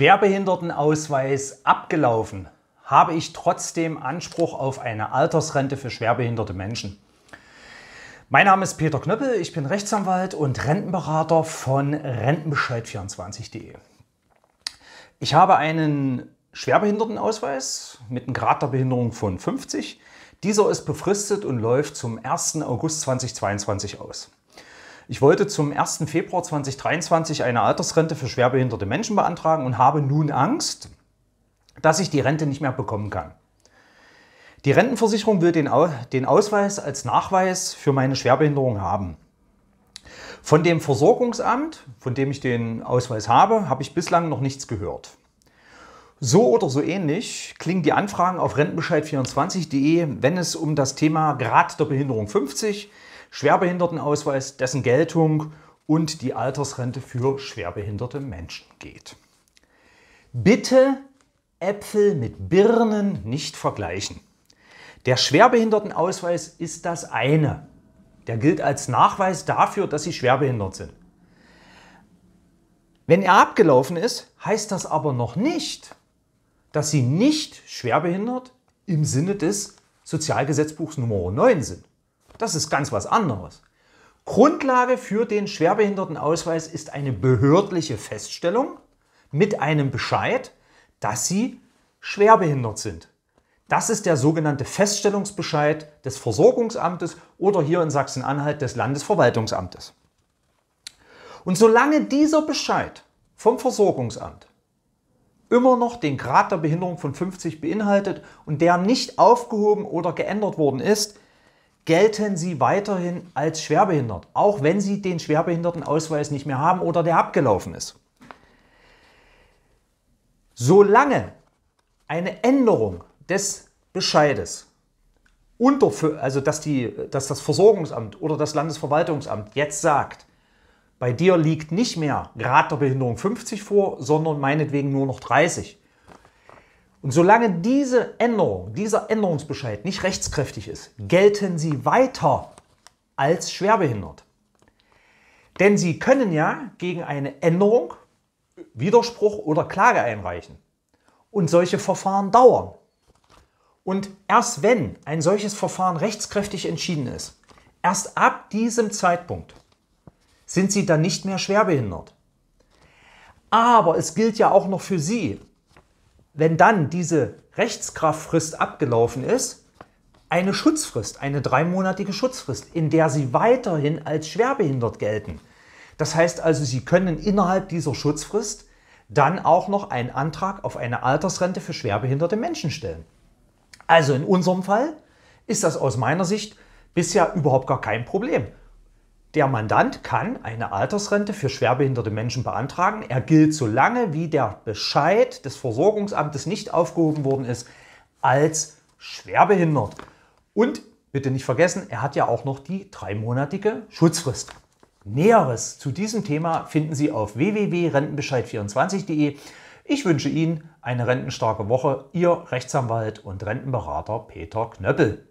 Schwerbehindertenausweis abgelaufen, habe ich trotzdem Anspruch auf eine Altersrente für schwerbehinderte Menschen. Mein Name ist Peter Knöppel, ich bin Rechtsanwalt und Rentenberater von Rentenbescheid24.de. Ich habe einen Schwerbehindertenausweis mit einem Grad der Behinderung von 50. Dieser ist befristet und läuft zum 1. August 2022 aus. Ich wollte zum 1. Februar 2023 eine Altersrente für schwerbehinderte Menschen beantragen und habe nun Angst, dass ich die Rente nicht mehr bekommen kann. Die Rentenversicherung will den, Ausweis als Nachweis für meine Schwerbehinderung haben. Von dem Versorgungsamt, von dem ich den Ausweis habe, habe ich bislang noch nichts gehört. So oder so ähnlich klingen die Anfragen auf rentenbescheid24.de, wenn es um das Thema Grad der Behinderung 50, geht Schwerbehindertenausweis, dessen Geltung und die Altersrente für schwerbehinderte Menschen geht. Bitte Äpfel mit Birnen nicht vergleichen. Der Schwerbehindertenausweis ist das eine. Der gilt als Nachweis dafür, dass sie schwerbehindert sind. Wenn er abgelaufen ist, heißt das aber noch nicht, dass sie nicht schwerbehindert im Sinne des Sozialgesetzbuchs Nummer 9 sind. Das ist ganz was anderes. Grundlage für den Schwerbehindertenausweis ist eine behördliche Feststellung mit einem Bescheid, dass Sie schwerbehindert sind. Das ist der sogenannte Feststellungsbescheid des Versorgungsamtes oder hier in Sachsen-Anhalt des Landesverwaltungsamtes. Und solange dieser Bescheid vom Versorgungsamt immer noch den Grad der Behinderung von 50 beinhaltet und der nicht aufgehoben oder geändert worden ist, gelten sie weiterhin als schwerbehindert, auch wenn sie den Schwerbehindertenausweis nicht mehr haben oder der abgelaufen ist. Solange eine Änderung des Bescheides unter, also dass, die, dass das Versorgungsamt oder das Landesverwaltungsamt jetzt sagt, bei dir liegt nicht mehr Grad der Behinderung 50 vor, sondern meinetwegen nur noch 30. Und solange diese Änderung, dieser Änderungsbescheid nicht rechtskräftig ist, gelten sie weiter als schwerbehindert. Denn sie können ja gegen eine Änderung Widerspruch oder Klage einreichen. Und solche Verfahren dauern. Und erst wenn ein solches Verfahren rechtskräftig entschieden ist, erst ab diesem Zeitpunkt sind sie dann nicht mehr schwerbehindert. Aber es gilt ja auch noch für sie wenn dann diese Rechtskraftfrist abgelaufen ist, eine Schutzfrist, eine dreimonatige Schutzfrist, in der sie weiterhin als schwerbehindert gelten. Das heißt also, sie können innerhalb dieser Schutzfrist dann auch noch einen Antrag auf eine Altersrente für schwerbehinderte Menschen stellen. Also in unserem Fall ist das aus meiner Sicht bisher überhaupt gar kein Problem. Der Mandant kann eine Altersrente für schwerbehinderte Menschen beantragen. Er gilt so lange, wie der Bescheid des Versorgungsamtes nicht aufgehoben worden ist, als schwerbehindert. Und bitte nicht vergessen, er hat ja auch noch die dreimonatige Schutzfrist. Näheres zu diesem Thema finden Sie auf www.rentenbescheid24.de. Ich wünsche Ihnen eine rentenstarke Woche. Ihr Rechtsanwalt und Rentenberater Peter Knöppel.